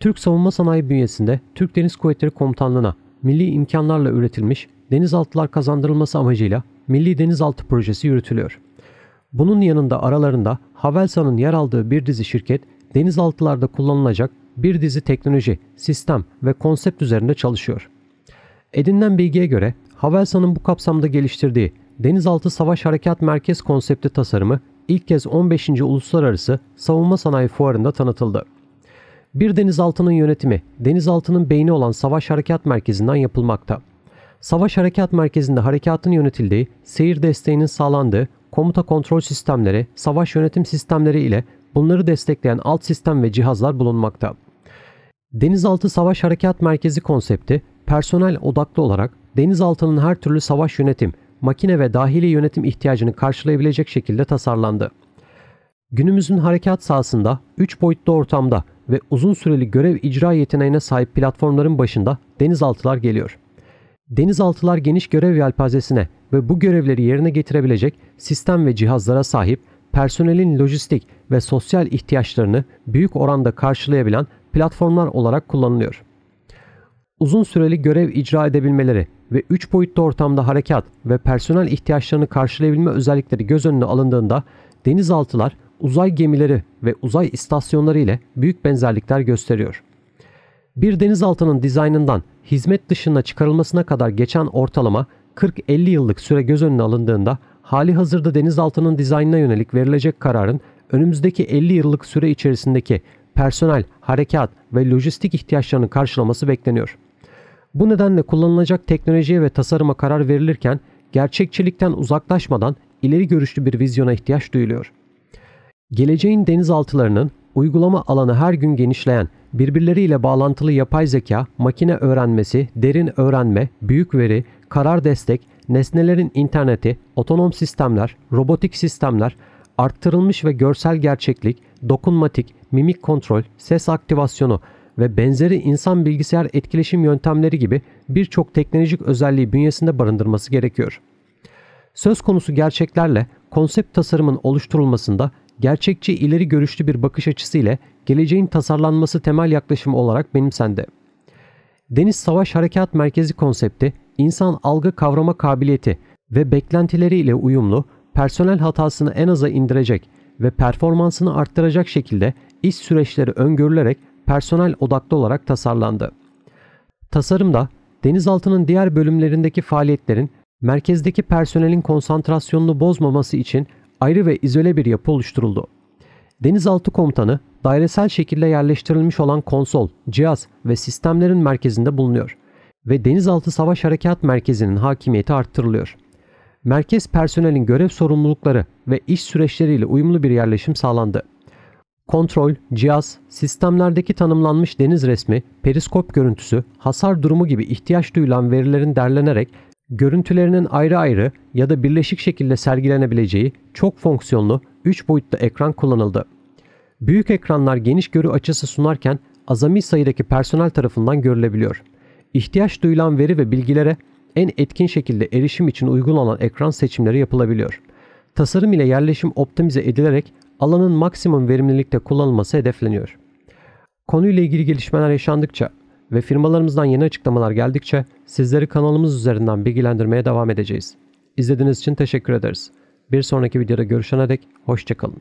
Türk savunma sanayi bünyesinde Türk Deniz Kuvvetleri Komutanlığı'na milli imkanlarla üretilmiş denizaltılar kazandırılması amacıyla Milli Denizaltı Projesi yürütülüyor. Bunun yanında aralarında Havelsan'ın yer aldığı bir dizi şirket denizaltılarda kullanılacak bir dizi teknoloji, sistem ve konsept üzerinde çalışıyor. Edinilen bilgiye göre Havelsan'ın bu kapsamda geliştirdiği Denizaltı Savaş Harekat Merkez konsepti tasarımı ilk kez 15. Uluslararası Savunma Sanayi Fuarı'nda tanıtıldı. Bir denizaltının yönetimi, denizaltının beyni olan Savaş Harekat Merkezi'nden yapılmakta. Savaş Harekat Merkezi'nde harekatın yönetildiği, seyir desteğinin sağlandığı, komuta kontrol sistemleri, savaş yönetim sistemleri ile bunları destekleyen alt sistem ve cihazlar bulunmakta. Denizaltı Savaş Harekat Merkezi konsepti, personel odaklı olarak denizaltının her türlü savaş yönetim, makine ve dahili yönetim ihtiyacını karşılayabilecek şekilde tasarlandı. Günümüzün harekat sahasında 3 boyutlu ortamda ve uzun süreli görev icra yeteneğine sahip platformların başında denizaltılar geliyor. Denizaltılar geniş görev yelpazesine ve bu görevleri yerine getirebilecek sistem ve cihazlara sahip personelin lojistik ve sosyal ihtiyaçlarını büyük oranda karşılayabilen platformlar olarak kullanılıyor. Uzun süreli görev icra edebilmeleri ve 3 boyutlu ortamda harekat ve personel ihtiyaçlarını karşılayabilme özellikleri göz önüne alındığında denizaltılar uzay gemileri ve uzay istasyonları ile büyük benzerlikler gösteriyor. Bir denizaltının dizaynından hizmet dışına çıkarılmasına kadar geçen ortalama 40-50 yıllık süre göz önüne alındığında hali hazırda denizaltının dizaynına yönelik verilecek kararın önümüzdeki 50 yıllık süre içerisindeki personel, harekat ve lojistik ihtiyaçlarını karşılaması bekleniyor. Bu nedenle kullanılacak teknolojiye ve tasarıma karar verilirken gerçekçilikten uzaklaşmadan ileri görüşlü bir vizyona ihtiyaç duyuluyor. Geleceğin denizaltılarının uygulama alanı her gün genişleyen, birbirleriyle bağlantılı yapay zeka, makine öğrenmesi, derin öğrenme, büyük veri, karar destek, nesnelerin interneti, otonom sistemler, robotik sistemler, arttırılmış ve görsel gerçeklik, dokunmatik, mimik kontrol, ses aktivasyonu ve benzeri insan bilgisayar etkileşim yöntemleri gibi birçok teknolojik özelliği bünyesinde barındırması gerekiyor. Söz konusu gerçeklerle konsept tasarımın oluşturulmasında gerçekçi ileri görüşlü bir bakış açısı ile geleceğin tasarlanması temel yaklaşım olarak benimsendi. Deniz Savaş Harekat Merkezi konsepti, insan algı kavrama kabiliyeti ve beklentileriyle uyumlu, personel hatasını en aza indirecek ve performansını arttıracak şekilde iş süreçleri öngörülerek personel odaklı olarak tasarlandı. Tasarımda denizaltının diğer bölümlerindeki faaliyetlerin merkezdeki personelin konsantrasyonunu bozmaması için ayrı ve izole bir yapı oluşturuldu. Denizaltı komutanı dairesel şekilde yerleştirilmiş olan konsol, cihaz ve sistemlerin merkezinde bulunuyor ve Denizaltı Savaş Harekat Merkezi'nin hakimiyeti arttırılıyor. Merkez personelin görev sorumlulukları ve iş süreçleriyle uyumlu bir yerleşim sağlandı. Kontrol, cihaz, sistemlerdeki tanımlanmış deniz resmi, periskop görüntüsü, hasar durumu gibi ihtiyaç duyulan verilerin derlenerek Görüntülerinin ayrı ayrı ya da birleşik şekilde sergilenebileceği çok fonksiyonlu 3 boyutlu ekran kullanıldı. Büyük ekranlar geniş görü açısı sunarken azami sayıdaki personel tarafından görülebiliyor. İhtiyaç duyulan veri ve bilgilere en etkin şekilde erişim için uygun olan ekran seçimleri yapılabiliyor. Tasarım ile yerleşim optimize edilerek alanın maksimum verimlilikte kullanılması hedefleniyor. Konuyla ilgili gelişmeler yaşandıkça ve firmalarımızdan yeni açıklamalar geldikçe sizleri kanalımız üzerinden bilgilendirmeye devam edeceğiz. İzlediğiniz için teşekkür ederiz. Bir sonraki videoda görüşene dek hoşçakalın.